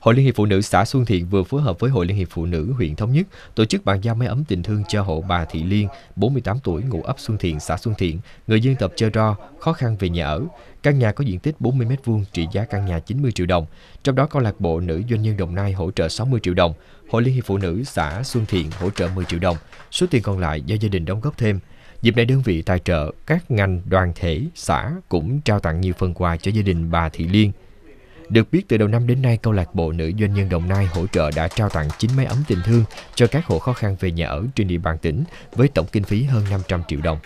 Hội Liên hiệp Phụ nữ xã Xuân Thiện vừa phối hợp với Hội Liên hiệp Phụ nữ huyện Thống Nhất tổ chức bàn giao máy ấm tình thương cho hộ bà Thị Liên, 48 tuổi, ngụ ấp Xuân Thiện, xã Xuân Thiện, người dân tộc Chơ Ro, khó khăn về nhà ở. Căn nhà có diện tích 40 m2, trị giá căn nhà 90 triệu đồng. Trong đó câu lạc bộ nữ doanh nhân Đồng Nai hỗ trợ 60 triệu đồng, Hội Liên hiệp Phụ nữ xã Xuân Thiện hỗ trợ 10 triệu đồng. Số tiền còn lại do gia đình đóng góp thêm. Dịp này đơn vị tài trợ, các ngành, đoàn thể, xã cũng trao tặng nhiều phần quà cho gia đình bà Thị Liên. Được biết từ đầu năm đến nay, câu lạc bộ nữ doanh nhân Đồng Nai hỗ trợ đã trao tặng 9 máy ấm tình thương cho các hộ khó khăn về nhà ở trên địa bàn tỉnh với tổng kinh phí hơn 500 triệu đồng.